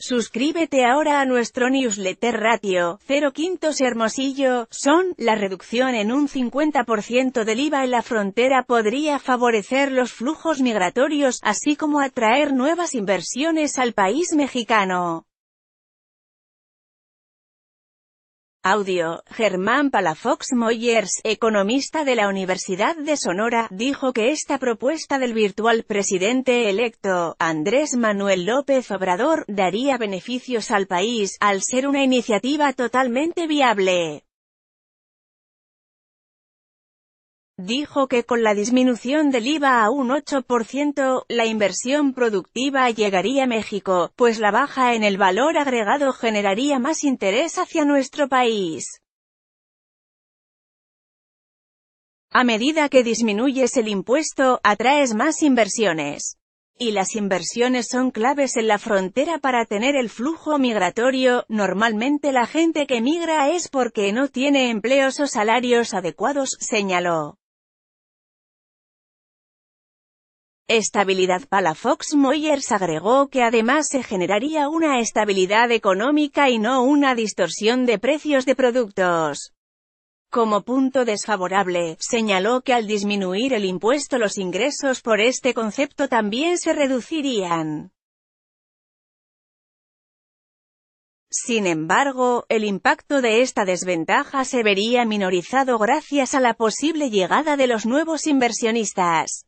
Suscríbete ahora a nuestro newsletter ratio, 0 quintos Hermosillo, son, la reducción en un 50% del IVA en la frontera podría favorecer los flujos migratorios, así como atraer nuevas inversiones al país mexicano. Audio, Germán Palafox Moyers, economista de la Universidad de Sonora, dijo que esta propuesta del virtual presidente electo, Andrés Manuel López Obrador, daría beneficios al país, al ser una iniciativa totalmente viable. dijo que con la disminución del IVA a un 8%, la inversión productiva llegaría a México, pues la baja en el valor agregado generaría más interés hacia nuestro país. A medida que disminuyes el impuesto, atraes más inversiones. Y las inversiones son claves en la frontera para tener el flujo migratorio, normalmente la gente que migra es porque no tiene empleos o salarios adecuados, señaló. estabilidad. Palafox Moyers agregó que además se generaría una estabilidad económica y no una distorsión de precios de productos. Como punto desfavorable, señaló que al disminuir el impuesto los ingresos por este concepto también se reducirían. Sin embargo, el impacto de esta desventaja se vería minorizado gracias a la posible llegada de los nuevos inversionistas